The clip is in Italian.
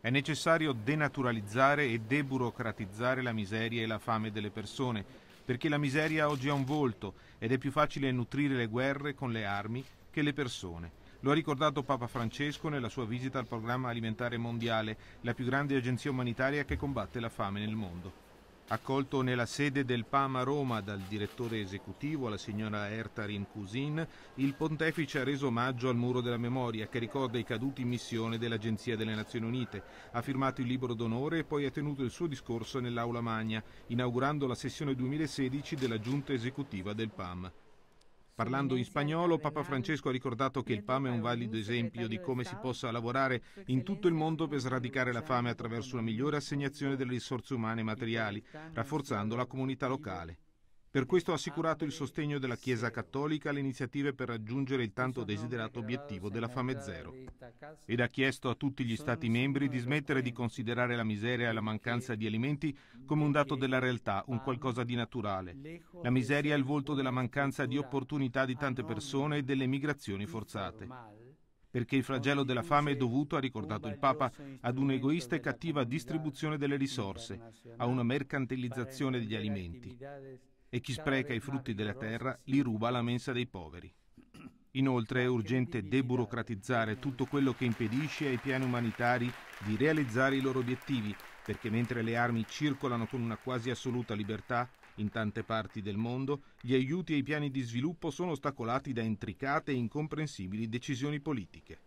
È necessario denaturalizzare e deburocratizzare la miseria e la fame delle persone, perché la miseria oggi ha un volto ed è più facile nutrire le guerre con le armi che le persone. Lo ha ricordato Papa Francesco nella sua visita al Programma Alimentare Mondiale, la più grande agenzia umanitaria che combatte la fame nel mondo accolto nella sede del PAMA Roma dal direttore esecutivo, la signora Erta Cusin, il pontefice ha reso omaggio al muro della memoria che ricorda i caduti in missione dell'Agenzia delle Nazioni Unite, ha firmato il libro d'onore e poi ha tenuto il suo discorso nell'Aula Magna, inaugurando la sessione 2016 della giunta esecutiva del PAM. Parlando in spagnolo, Papa Francesco ha ricordato che il PAM è un valido esempio di come si possa lavorare in tutto il mondo per sradicare la fame attraverso una migliore assegnazione delle risorse umane e materiali, rafforzando la comunità locale. Per questo ha assicurato il sostegno della Chiesa Cattolica alle iniziative per raggiungere il tanto desiderato obiettivo della fame zero. Ed ha chiesto a tutti gli Stati membri di smettere di considerare la miseria e la mancanza di alimenti come un dato della realtà, un qualcosa di naturale. La miseria è il volto della mancanza di opportunità di tante persone e delle migrazioni forzate perché il flagello della fame è dovuto, ha ricordato il Papa, ad un'egoista e cattiva distribuzione delle risorse, a una mercantilizzazione degli alimenti e chi spreca i frutti della terra li ruba alla mensa dei poveri. Inoltre è urgente deburocratizzare tutto quello che impedisce ai piani umanitari di realizzare i loro obiettivi, perché mentre le armi circolano con una quasi assoluta libertà in tante parti del mondo, gli aiuti ai piani di sviluppo sono ostacolati da intricate e incomprensibili decisioni politiche.